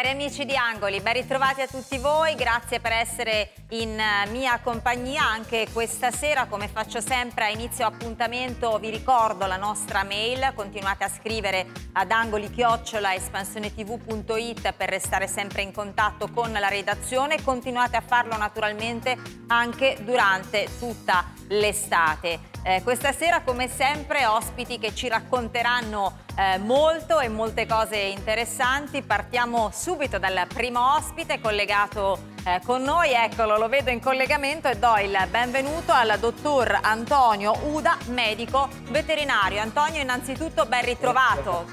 Cari amici di Angoli, ben ritrovati a tutti voi, grazie per essere in eh, mia compagnia anche questa sera, come faccio sempre a inizio appuntamento vi ricordo la nostra mail, continuate a scrivere ad angolichiocciolaespansionetv.it per restare sempre in contatto con la redazione, continuate a farlo naturalmente anche durante tutta l'estate. Eh, questa sera come sempre ospiti che ci racconteranno eh, molto e molte cose interessanti. Partiamo subito dal primo ospite collegato eh, con noi, eccolo, lo vedo in collegamento e do il benvenuto al dottor Antonio Uda, medico veterinario. Antonio innanzitutto ben ritrovato.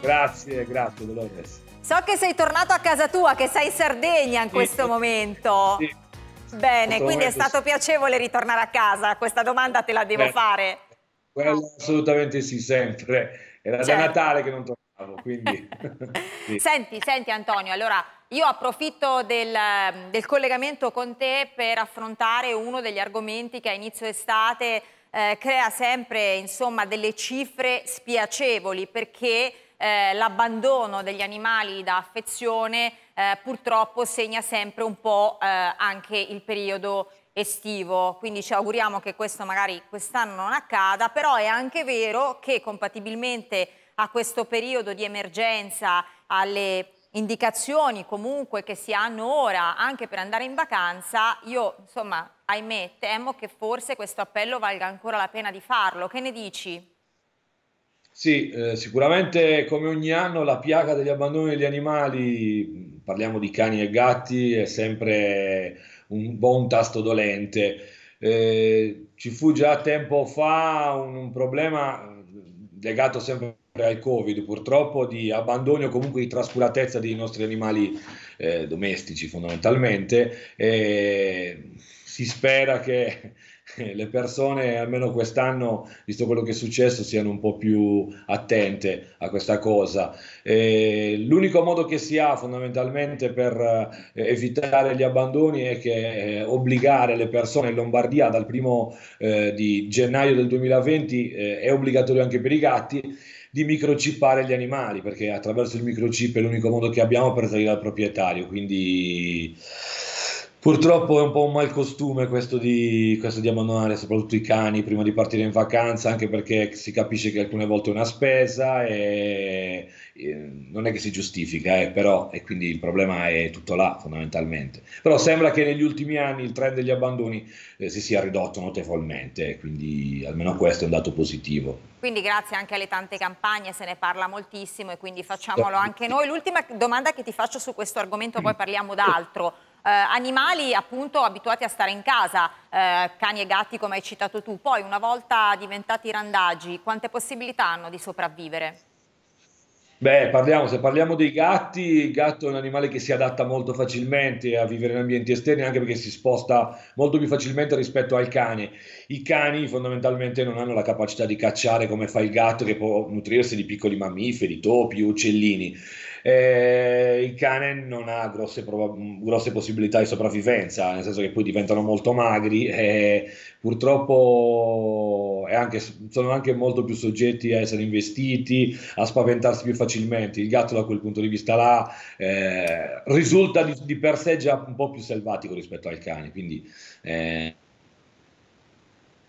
Grazie, grazie Dolores. So che sei tornato a casa tua, che sei in Sardegna in questo sì, momento. Sì, Bene, quindi è stato sì. piacevole ritornare a casa, questa domanda te la devo Beh, fare. Quella assolutamente sì, sempre. Era certo. da Natale che non tornavo, quindi... sì. Senti, senti Antonio, allora io approfitto del, del, collegamento con te per affrontare uno degli argomenti che a inizio estate eh, crea sempre insomma, delle cifre spiacevoli perché eh, l'abbandono degli animali da affezione eh, purtroppo segna sempre un po' eh, anche il periodo estivo, quindi ci auguriamo che questo magari quest'anno non accada, però è anche vero che compatibilmente a questo periodo di emergenza, alle indicazioni comunque che si hanno ora anche per andare in vacanza, io insomma ahimè temo che forse questo appello valga ancora la pena di farlo, che ne dici? Sì, eh, sicuramente come ogni anno la piaga degli abbandoni degli animali parliamo di cani e gatti, è sempre un buon tasto dolente. Eh, ci fu già tempo fa un, un problema eh, legato sempre al Covid, purtroppo, di abbandono o comunque di trascuratezza dei nostri animali eh, domestici fondamentalmente. Eh, si spera che le persone, almeno quest'anno, visto quello che è successo, siano un po' più attente a questa cosa. Eh, l'unico modo che si ha fondamentalmente per eh, evitare gli abbandoni è che eh, obbligare le persone in Lombardia dal primo eh, di gennaio del 2020 è obbligatorio anche per i gatti di microchippare gli animali perché attraverso il microchip è l'unico modo che abbiamo per salire al proprietario quindi Purtroppo è un po' un malcostume questo di, questo di abbandonare soprattutto i cani prima di partire in vacanza, anche perché si capisce che alcune volte è una spesa e, e non è che si giustifica, eh, però, e quindi il problema è tutto là fondamentalmente. Però sembra che negli ultimi anni il trend degli abbandoni eh, si sia ridotto notevolmente, eh, quindi almeno questo è un dato positivo. Quindi grazie anche alle tante campagne, se ne parla moltissimo e quindi facciamolo anche noi. L'ultima domanda che ti faccio su questo argomento, poi parliamo d'altro eh, animali appunto abituati a stare in casa, eh, cani e gatti come hai citato tu, poi una volta diventati randaggi, quante possibilità hanno di sopravvivere? Beh, parliamo, se parliamo dei gatti, il gatto è un animale che si adatta molto facilmente a vivere in ambienti esterni, anche perché si sposta molto più facilmente rispetto al cane. I cani fondamentalmente non hanno la capacità di cacciare come fa il gatto, che può nutrirsi di piccoli mammiferi, topi, uccellini. Eh, il cane non ha grosse, prob- grosse, possibilità di sopravvivenza, nel senso che poi diventano molto magri e purtroppo anche, sono anche molto più soggetti a essere investiti, a spaventarsi più facilmente. Il gatto da quel punto di vista là eh, risulta di, di, per sé già un po' più selvatico rispetto al cane, quindi... Eh,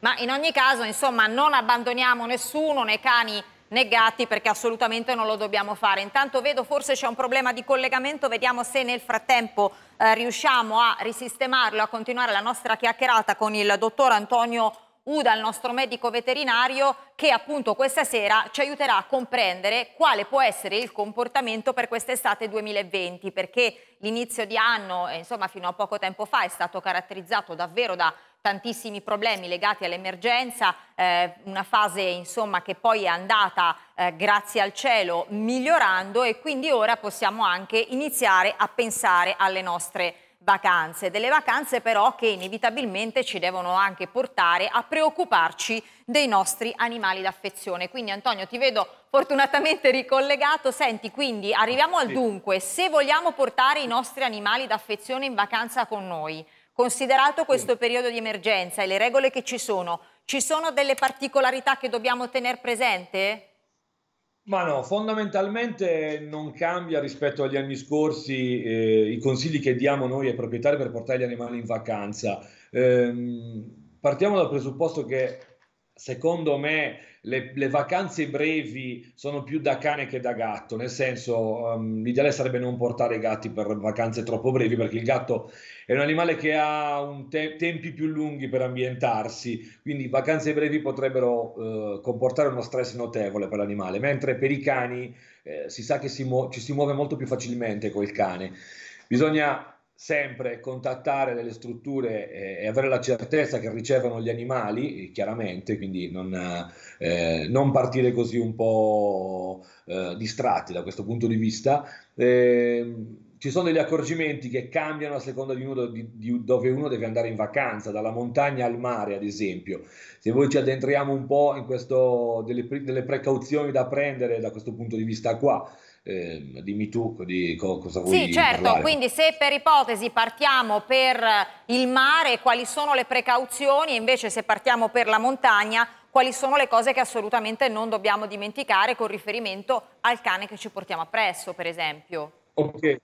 ma in ogni caso, insomma, non abbandoniamo nessuno nei cani negati perché assolutamente non lo dobbiamo fare. Intanto vedo forse c'è un problema di collegamento, vediamo se nel frattempo eh, riusciamo a risistemarlo, a continuare la nostra chiacchierata con il dottor Antonio Uda, il nostro medico veterinario, che appunto questa sera ci aiuterà a comprendere quale può essere il comportamento per quest'estate 2020, perché l'inizio di anno, eh, insomma fino a poco tempo fa, è stato caratterizzato davvero da tantissimi problemi legati all'emergenza, eh, una fase insomma, che poi è andata eh, grazie al cielo migliorando e quindi ora possiamo anche iniziare a pensare alle nostre vacanze, delle vacanze però che inevitabilmente ci devono anche portare a preoccuparci dei nostri animali d'affezione. Quindi Antonio ti vedo fortunatamente ricollegato, senti quindi arriviamo al sì. dunque, se vogliamo portare i nostri animali d'affezione in vacanza con noi, considerato questo sì. periodo di emergenza e le regole che ci sono, ci sono delle particolarità che dobbiamo tenere presente? Ma no, fondamentalmente non cambia rispetto agli anni scorsi eh, i consigli che diamo noi ai proprietari per portare gli animali in vacanza. Eh, partiamo dal presupposto che secondo me le, le, vacanze brevi sono più da cane che da gatto, nel senso um, l'ideale sarebbe non portare i gatti per vacanze troppo brevi perché il gatto è un animale che ha un te- tempi più lunghi per ambientarsi, quindi vacanze brevi potrebbero uh, comportare uno stress notevole per l'animale, mentre per i cani eh, si sa che si mu- ci si muove molto più facilmente col cane. Bisogna sempre contattare delle strutture eh, e, avere la certezza che ricevono gli animali, eh, chiaramente, quindi non, eh, non partire così un po' eh, distratti da questo punto di vista. Eh, ci sono degli accorgimenti che cambiano a seconda di, uno, di, di, dove uno deve andare in vacanza, dalla montagna al mare ad esempio. Se voi ci addentriamo un po' in questo, delle, delle precauzioni da prendere da questo punto di vista qua, eh, dimmi tu di co cosa vuoi dire. Sì, certo, parlare. quindi se per ipotesi partiamo per il mare, quali sono le precauzioni, invece se partiamo per la montagna, quali sono le cose che assolutamente non dobbiamo dimenticare con riferimento al cane che ci portiamo appresso, per esempio. Ok.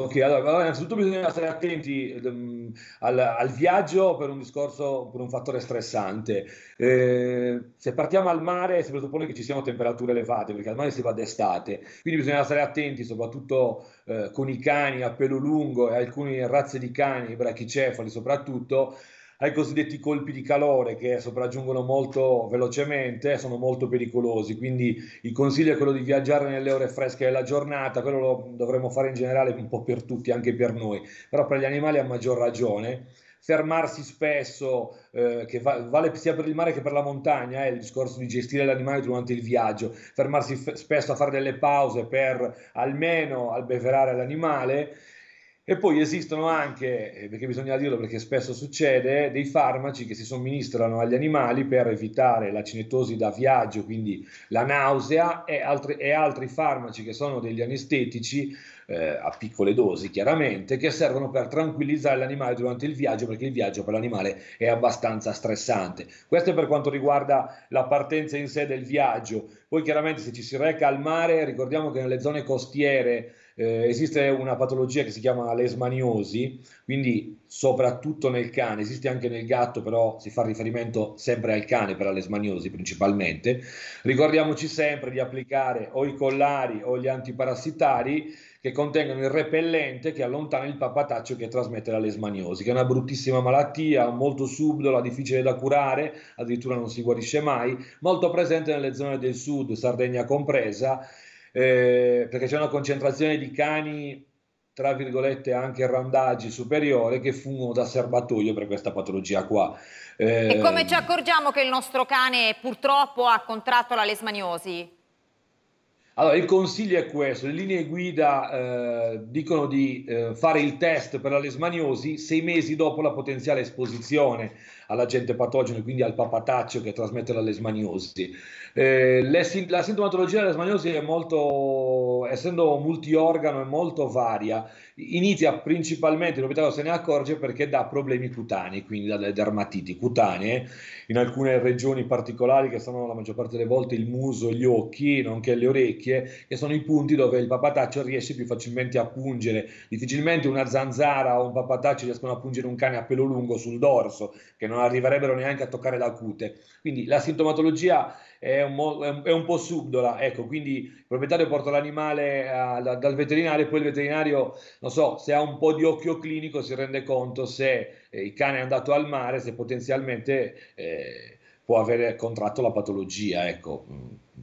Ok, allora innanzitutto bisogna stare attenti um, al, al, viaggio per un discorso, per un fattore stressante. Eh, se partiamo al mare si presuppone che ci siano temperature elevate, perché al mare si va d'estate, quindi bisogna stare attenti soprattutto eh, con i cani a pelo lungo e alcune razze di cani, i brachicefali soprattutto, ai cosiddetti colpi di calore che sopraggiungono molto velocemente, sono molto pericolosi, quindi il consiglio è quello di viaggiare nelle ore fresche della giornata, quello lo dovremmo fare in generale un po' per tutti, anche per noi, però per gli animali a maggior ragione fermarsi spesso, eh, che va, vale sia per il mare che per la montagna, eh, il discorso di gestire l'animale durante il viaggio, fermarsi f- spesso a fare delle pause per almeno albeverare l'animale e poi esistono anche, eh, perché bisogna dirlo perché spesso succede, dei farmaci che si somministrano agli animali per evitare la cinetosi da viaggio, quindi la nausea, e altri, e altri farmaci che sono degli anestetici eh, a piccole dosi chiaramente, che servono per tranquillizzare l'animale durante il viaggio, perché il viaggio per l'animale è abbastanza stressante. Questo è per quanto riguarda la partenza in sé del viaggio. Poi chiaramente se ci si reca al mare, ricordiamo che nelle zone costiere eh, esiste una patologia che si chiama lesmaniosi, quindi soprattutto nel cane, esiste anche nel gatto, però si fa riferimento sempre al cane per la lesmaniosi principalmente. Ricordiamoci sempre di applicare o i collari o gli antiparassitari che contengono il repellente che allontana il papataccio che trasmette la lesmaniosi, che è una bruttissima malattia, molto subdola, difficile da curare, addirittura non si guarisce mai, molto presente nelle zone del sud, Sardegna compresa, eh, perché c'è una concentrazione di cani, tra virgolette, anche randaggi superiore che fungono da serbatoio per questa patologia qua. Eh, e come eh, ci accorgiamo che il nostro cane purtroppo ha contratto la lesmaniosi? Allora, il consiglio è questo, le linee guida eh, dicono di eh, fare il test per la lesmaniosi sei mesi dopo la potenziale esposizione all'agente patogeno, quindi al papataccio che trasmette la lesmaniosi. Eh, la sintomatologia della lesmaniosi è molto, essendo multiorgano, è molto varia, inizia principalmente, l'ospedale se ne accorge perché dà problemi cutanei, quindi dalle dermatiti cutanee, in alcune regioni particolari che sono la maggior parte delle volte il muso, gli occhi, nonché le orecchie, nicchie, che sono i punti dove il papataccio riesce più facilmente a pungere. Difficilmente una zanzara o un papataccio riescono a pungere un cane a pelo lungo sul dorso, che non arriverebbero neanche a toccare la cute. Quindi la sintomatologia è un, è un, po' subdola, ecco, quindi il proprietario porta l'animale eh, a, dal veterinario poi il veterinario, non so, se ha un po' di occhio clinico si rende conto se eh, il cane è andato al mare, se potenzialmente eh, può aver contratto la patologia, ecco.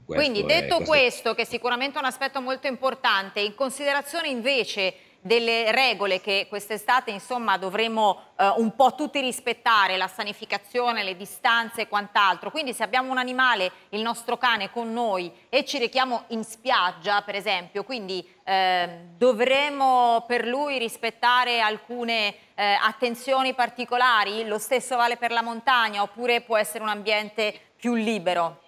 Questo Quindi detto è, questo... questo, che è sicuramente un aspetto molto importante, in considerazione invece delle regole che quest'estate insomma dovremo eh, un po' tutti rispettare, la sanificazione, le distanze e quant'altro. Quindi se abbiamo un animale, il nostro cane con noi e ci richiamo in spiaggia per esempio, quindi eh, dovremo per lui rispettare alcune eh, attenzioni particolari, lo stesso vale per la montagna oppure può essere un ambiente più libero.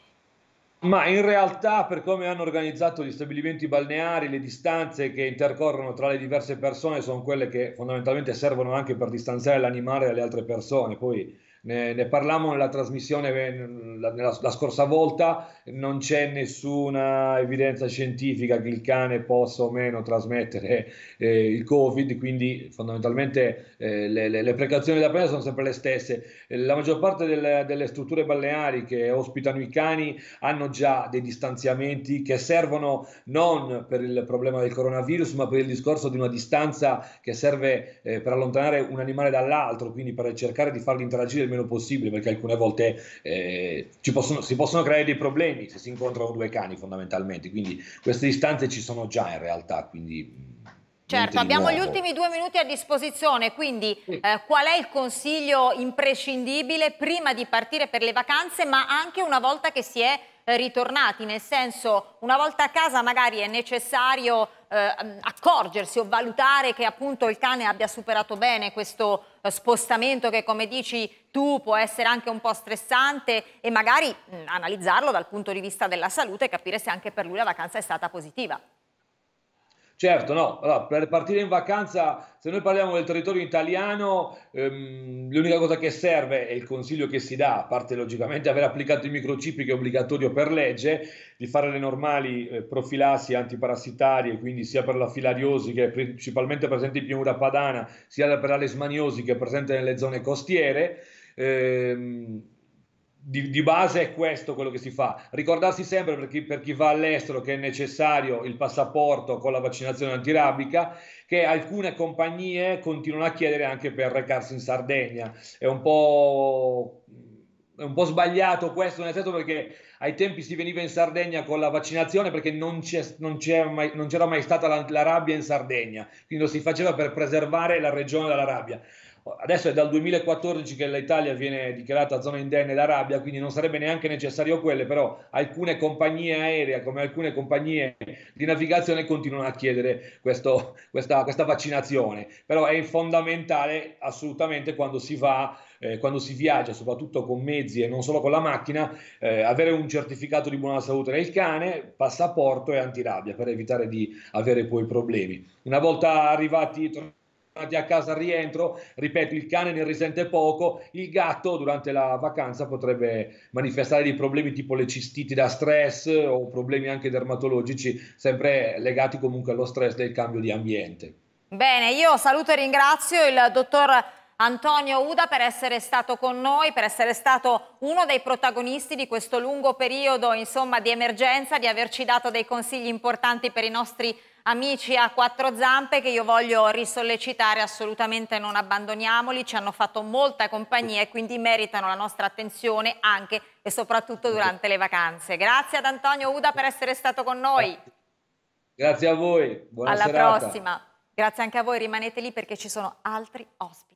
Ma in realtà, per come hanno organizzato gli stabilimenti balneari, le distanze che intercorrono tra le diverse persone sono quelle che fondamentalmente servono anche per distanziare l'animale dalle altre persone. Poi ne, ne parlavamo nella trasmissione eh, nella, nella, la scorsa volta, non c'è nessuna evidenza scientifica che il cane possa o meno trasmettere eh, il Covid, quindi fondamentalmente eh, le, le, le, precauzioni da prendere sono sempre le stesse. La maggior parte delle, delle strutture balneari che ospitano i cani hanno già dei distanziamenti che servono non per il problema del coronavirus, ma per il discorso di una distanza che serve eh, per allontanare un animale dall'altro, quindi per cercare di farli interagire il meno possibile perché alcune volte eh, possono, si possono creare dei problemi se si incontrano due cani fondamentalmente, quindi queste distanze ci sono già in realtà, quindi mm, Certo, abbiamo gli ultimi due minuti a disposizione, quindi eh, qual è il consiglio imprescindibile prima di partire per le vacanze, ma anche una volta che si è eh, ritornati, nel senso una volta a casa magari è necessario eh, mm, accorgersi o valutare che appunto il cane abbia superato bene questo eh, spostamento che come dici tu può essere anche un po' stressante e magari mh, mm, analizzarlo dal punto di vista della salute e capire se anche per lui la vacanza è stata positiva. Certo, no, allora, per partire in vacanza, se noi parliamo del territorio italiano, ehm, l'unica cosa che serve è il consiglio che si dà, a parte logicamente aver applicato i microchip che è obbligatorio per legge, di fare le normali eh, profilassi antiparassitarie, quindi sia per la filariosi che è principalmente presente in pianura padana, sia per la lesmaniosi che è presente nelle zone costiere. Ehm, di, di, base è questo quello che si fa. Ricordarsi sempre per chi, per chi, va all'estero che è necessario il passaporto con la vaccinazione antirabica, che alcune compagnie continuano a chiedere anche per recarsi in Sardegna. È un po', è un po sbagliato questo, nel senso perché ai tempi si veniva in Sardegna con la vaccinazione perché non, non, mai, non c'era mai stata la, la rabbia in Sardegna, quindi lo si faceva per preservare la regione dalla rabbia. Adesso è dal 2014 che l'Italia viene dichiarata zona indenne d'Arabia, quindi non sarebbe neanche necessario quelle, però alcune compagnie aeree, come alcune compagnie di navigazione, continuano a chiedere questo, questa, questa, vaccinazione. Però è fondamentale assolutamente quando si va, eh, quando si viaggia, soprattutto con mezzi e non solo con la macchina, eh, avere un certificato di buona salute nel cane, passaporto e antirabia per evitare di avere poi problemi. Una volta arrivati tornati a casa al rientro, ripeto, il cane ne risente poco, il gatto durante la vacanza potrebbe manifestare dei problemi tipo le cistiti da stress o problemi anche dermatologici, sempre legati comunque allo stress del cambio di ambiente. Bene, io saluto e ringrazio il dottor Antonio Uda per essere stato con noi, per essere stato uno dei protagonisti di questo lungo periodo insomma, di emergenza, di averci dato dei consigli importanti per i nostri amici a quattro zampe che io voglio risollecitare, assolutamente non abbandoniamoli, ci hanno fatto molta compagnia e quindi meritano la nostra attenzione anche e soprattutto durante le vacanze. Grazie ad Antonio Uda per essere stato con noi. Grazie a voi, buona Alla serata. prossima. Grazie anche a voi, rimanete lì perché ci sono altri ospiti.